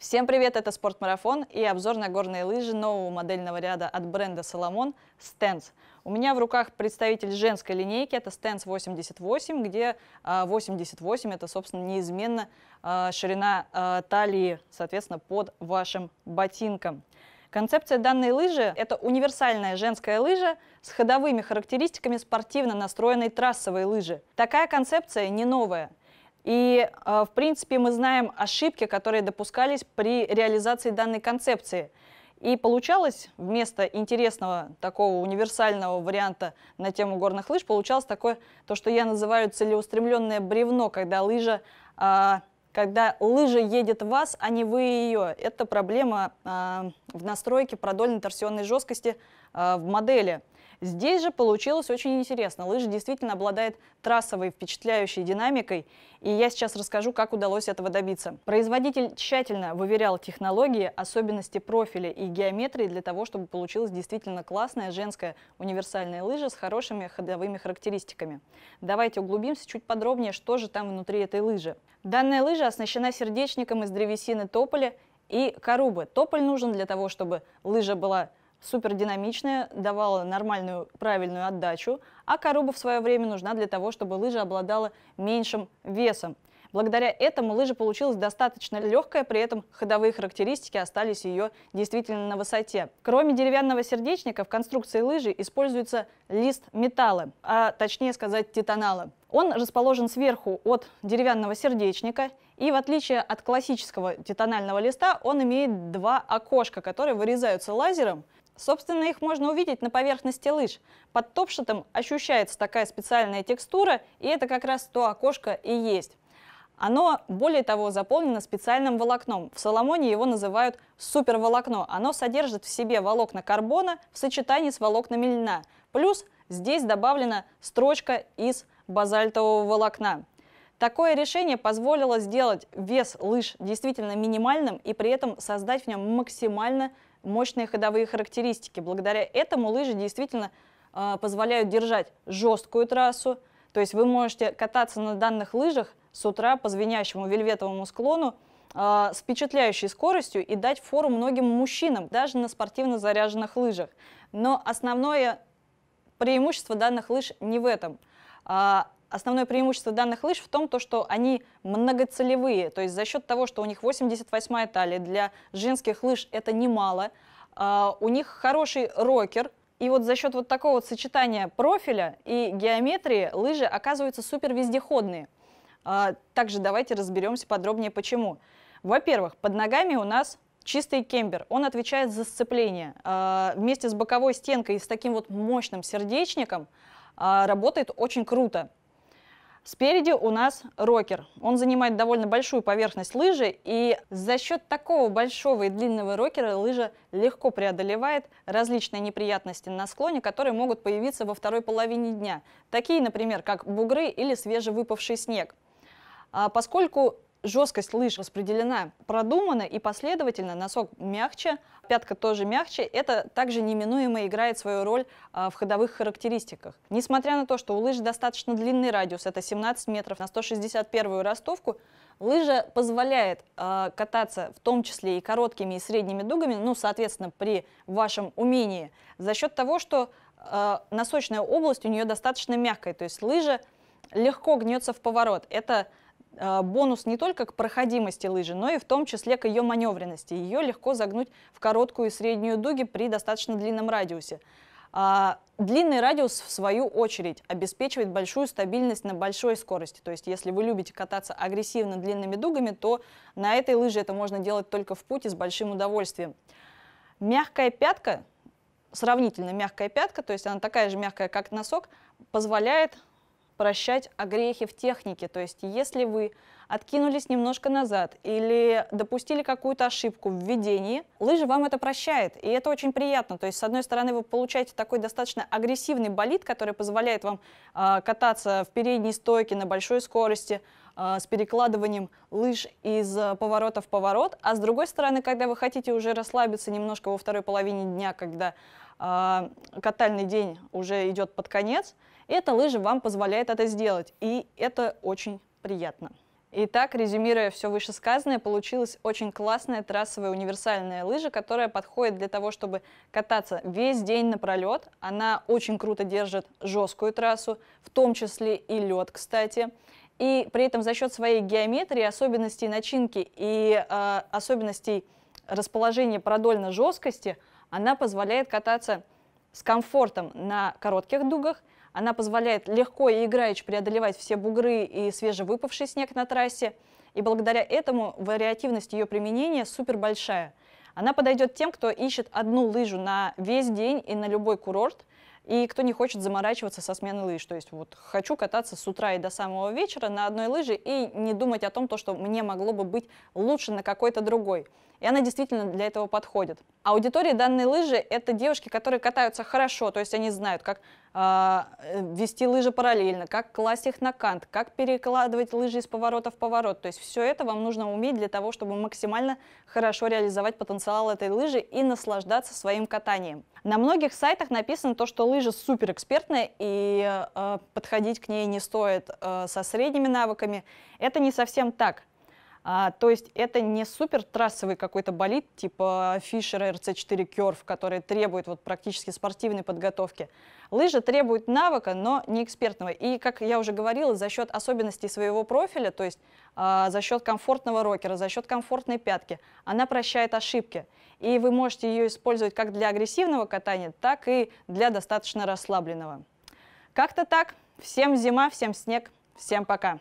Всем привет, это Спортмарафон и обзор на горные лыжи нового модельного ряда от бренда Соломон Stance. У меня в руках представитель женской линейки, это Stance 88, где 88 а, это, собственно, неизменно а, ширина а, талии, соответственно, под вашим ботинком. Концепция данной лыжи – это универсальная женская лыжа с ходовыми характеристиками спортивно настроенной трассовой лыжи. Такая концепция не новая. И, э, в принципе, мы знаем ошибки, которые допускались при реализации данной концепции. И получалось, вместо интересного такого универсального варианта на тему горных лыж, получалось такое, то, что я называю целеустремленное бревно, когда лыжа а, когда лыжа едет в вас, а не вы ее. Это проблема а, в настройке продольной торсионной жесткости а, в модели. Здесь же получилось очень интересно. Лыжа действительно обладает трассовой впечатляющей динамикой, и я сейчас расскажу, как удалось этого добиться. Производитель тщательно выверял технологии, особенности профиля и геометрии для того, чтобы получилась действительно классная женская универсальная лыжа с хорошими ходовыми характеристиками. Давайте углубимся чуть подробнее, что же там внутри этой лыжи. Данная лыжа Крыжа оснащена сердечником из древесины тополя и корубы. Тополь нужен для того, чтобы лыжа была супер динамичная, давала нормальную, правильную отдачу, а коруба в свое время нужна для того, чтобы лыжа обладала меньшим весом. Благодаря этому лыжа получилась достаточно легкая, при этом ходовые характеристики остались ее действительно на высоте. Кроме деревянного сердечника в конструкции лыжи используется лист металла, а точнее сказать титанала. Он расположен сверху от деревянного сердечника, и в отличие от классического титанального листа, он имеет два окошка, которые вырезаются лазером. Собственно, их можно увидеть на поверхности лыж. Под топшетом ощущается такая специальная текстура, и это как раз то окошко и есть. Оно, более того, заполнено специальным волокном. В Соломоне его называют суперволокно. Оно содержит в себе волокна карбона в сочетании с волокнами льна. Плюс – здесь добавлена строчка из базальтового волокна. Такое решение позволило сделать вес лыж действительно минимальным и при этом создать в нем максимально мощные ходовые характеристики. Благодаря этому лыжи действительно э, позволяют держать жесткую трассу, то есть вы можете кататься на данных лыжах с утра по звенящему вельветовому склону э, с впечатляющей скоростью и дать фору многим мужчинам, даже на спортивно заряженных лыжах. Но основное преимущество данных лыж не в этом. А, основное преимущество данных лыж в том, то, что они многоцелевые, то есть за счет того, что у них 88 талия, для женских лыж это немало, а, у них хороший рокер, и вот за счет вот такого вот сочетания профиля и геометрии лыжи оказываются супер вездеходные. А, также давайте разберемся подробнее почему. Во-первых, под ногами у нас Чистый кембер, он отвечает за сцепление. А, вместе с боковой стенкой и с таким вот мощным сердечником а, работает очень круто. Спереди у нас рокер. Он занимает довольно большую поверхность лыжи, и за счет такого большого и длинного рокера лыжа легко преодолевает различные неприятности на склоне, которые могут появиться во второй половине дня. Такие, например, как бугры или свежевыпавший снег. А поскольку жесткость лыж распределена продуманно и последовательно, носок мягче, пятка тоже мягче, это также неминуемо играет свою роль а, в ходовых характеристиках. Несмотря на то, что у лыж достаточно длинный радиус, это 17 метров на 161 ростовку, лыжа позволяет а, кататься в том числе и короткими, и средними дугами, ну, соответственно, при вашем умении, за счет того, что а, носочная область у нее достаточно мягкая, то есть лыжа легко гнется в поворот. Это а, бонус не только к проходимости лыжи, но и в том числе к ее маневренности. Ее легко загнуть в короткую и среднюю дуги при достаточно длинном радиусе. А длинный радиус, в свою очередь, обеспечивает большую стабильность на большой скорости. То есть, если вы любите кататься агрессивно длинными дугами, то на этой лыже это можно делать только в пути с большим удовольствием. Мягкая пятка, сравнительно мягкая пятка, то есть она такая же мягкая, как носок, позволяет прощать о грехе в технике. То есть если вы откинулись немножко назад или допустили какую-то ошибку в введении, лыжи вам это прощает, и это очень приятно. То есть, с одной стороны, вы получаете такой достаточно агрессивный болид, который позволяет вам э, кататься в передней стойке на большой скорости, а, с перекладыванием лыж из а, поворота в поворот. А с другой стороны, когда вы хотите уже расслабиться немножко во второй половине дня, когда э, катальный день уже идет под конец, эта лыжа вам позволяет это сделать, и это очень приятно. Итак, резюмируя все вышесказанное, получилась очень классная трассовая универсальная лыжа, которая подходит для того, чтобы кататься весь день напролет. Она очень круто держит жесткую трассу, в том числе и лед, кстати. И при этом за счет своей геометрии, особенностей начинки и э, особенностей расположения продольной жесткости, она позволяет кататься с комфортом на коротких дугах, она позволяет легко и играючи преодолевать все бугры и свежевыпавший снег на трассе. И благодаря этому вариативность ее применения супер большая. Она подойдет тем, кто ищет одну лыжу на весь день и на любой курорт, и кто не хочет заморачиваться со сменой лыж. То есть вот хочу кататься с утра и до самого вечера на одной лыже и не думать о том, то, что мне могло бы быть лучше на какой-то другой. И она действительно для этого подходит. Аудитория данной лыжи – это девушки, которые катаются хорошо, то есть они знают, как э, вести лыжи параллельно, как класть их на кант, как перекладывать лыжи из поворота в поворот. То есть все это вам нужно уметь для того, чтобы максимально хорошо реализовать потенциал этой лыжи и наслаждаться своим катанием. На многих сайтах написано то, что лыжа суперэкспертная и э, подходить к ней не стоит э, со средними навыками. Это не совсем так. А, то есть это не супер трассовый какой-то болид, типа Fisher RC4 Curve, который требует вот практически спортивной подготовки. Лыжи требуют навыка, но не экспертного. И, как я уже говорила, за счет особенностей своего профиля, то есть а, за счет комфортного рокера, за счет комфортной пятки, она прощает ошибки. И вы можете ее использовать как для агрессивного катания, так и для достаточно расслабленного. Как-то так. Всем зима, всем снег, всем пока.